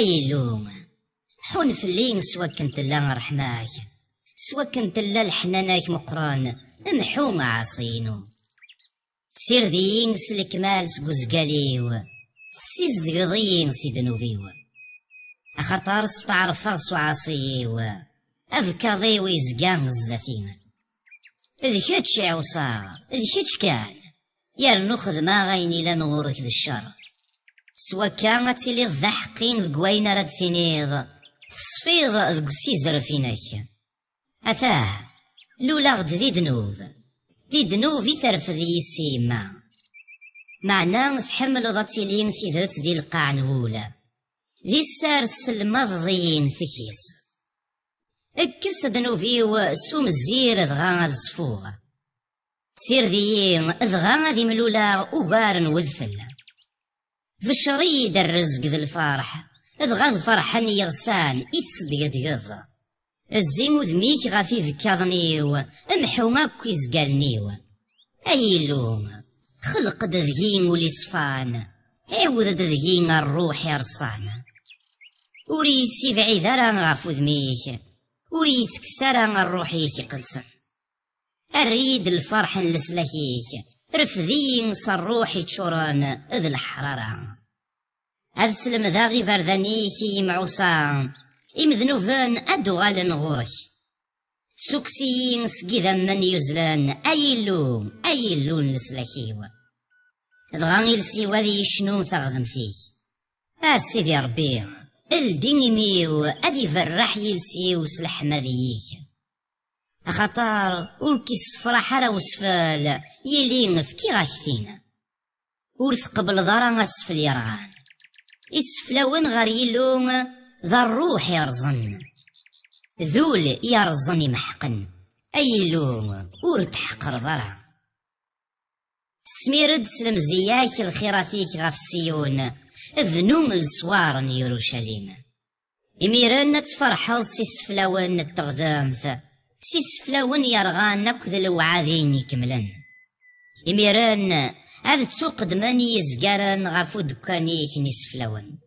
أي لوم حن فلين سوا كنت لا رحماك سوا كنت لا الحناناك مقران محوم عاصينو سير ذيين سلك مالس قزقاليو سيز ذقضيين سيد نوفيو أخطار ستعرف غصو عاصيو أفكاضي ويزقان زداتين إذ كتش عوصا إذ كتش كان يرنو ما غيني لنغورك ذي الشر سوا كان تيلي الضحقين ذقوينا راد تينيض تصفيض ذق سيزر فينك أثاه لولا غد ذي دنوب ذي دنوب يثرف ذي سيما معناه تحمل ضاتيلين ذات ذي القاع نولا ذي السار السلمة ضيين ثكيس اكس دنوفيو سوم الزير دغا الزفوغ سير ذيين دغا ذي ملولا وغار وذفل بشريد الرزق ذي الفرح اذغذ فرحا يغسان إتصدق ديض الزين ذميك غافي فكاضنيو محوما ماكو يزقالنيو أي لوم خلق دذين ولي صفان عوض دذين الروح يرصان سيف بعيد راه ذميك وريد وريتكسر الروح يقلسن أريد الفرح لسلاكيك رفذين صروحي تشورون ذ الحرارة هاد سلم ذاغي فرداني كي معوصا ذنوفان ادوال غورك سوكسيين سقيدا من يزلان أي لون أي لون لسلاكيو لسي وذي شنو ثغذم فيه أسيدي آه، ربي الديني ميو أدي فرح وسلح سلحمديك خطار ور كيصفرا حرا وسفال يلين كي غاكتين ورث قبل ضرا السفل يرغان وين غار يلوم ذا الروح يرزن ذول يرزن يمحقن اي لوم ور حقر ضرا سميرد سلم زياك الخيراتيك غف سيون ذنوم لسوار يروشاليم إميرن فرحل سي التغذامث سيسفلاون يرغان نكذ الوعاذين يكملن إميران هذا تسوق دماني يزقارن غفو دكاني نسفلون